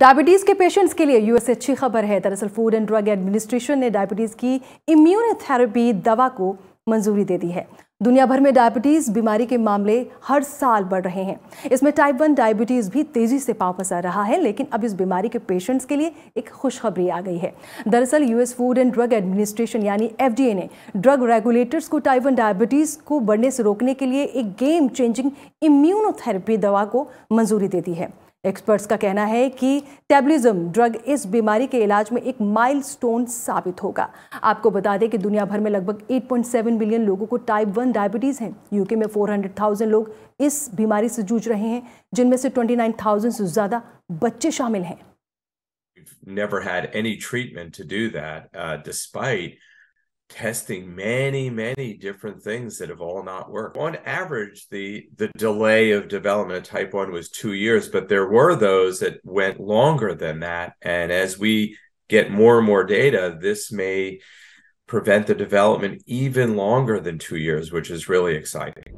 diabetes के patients के लिए यूएस से अच्छी खबर है दरअसल फूड एंड ड्रग एडमिनिस्ट्रेशन ने डायबिटीज़ की इम्यूनोथेरेपी दवा को मंजूरी दे दी है दुनिया भर में डायबिटीज़ बीमारी के मामले हर साल बढ़ रहे हैं इसमें टाइप वन डायबिटीज़ भी तेज़ी से पाँव पसार रहा है लेकिन अब इस बीमारी के पेशेंट्स के लिए एक खुशखबरी आ गई है दरअसल US food and drug administration यानी एफडीए ने ड्रग रेगुलेटर्स को टाइप वन डायबिटीज़ को बढ़ने से रोकने के लिए एक गेम चेंजिंग इम्यूनोथेरेपी दवा को मंजूरी दे दी है एक्सपर्ट्स का कहना है कि टैबलिज्म ड्रग इस बीमारी के इलाज में एक माइलस्टोन साबित होगा आपको बता दें कि दुनिया भर में लगभग 8.7 बिलियन लोगों को टाइप वन डायबिटीज़ है यूके में 400,000 लोग इस बीमारी से जूझ रहे हैं जिनमें से 29,000 से ज़्यादा बच्चे शामिल हैं never had any treatment to do that uh, despite testing many many different things that have all not worked on average the the delay of development of type 1 was 2 years but there were those that went longer than that and as we get more and more data this may prevent the development even longer than 2 years which is really exciting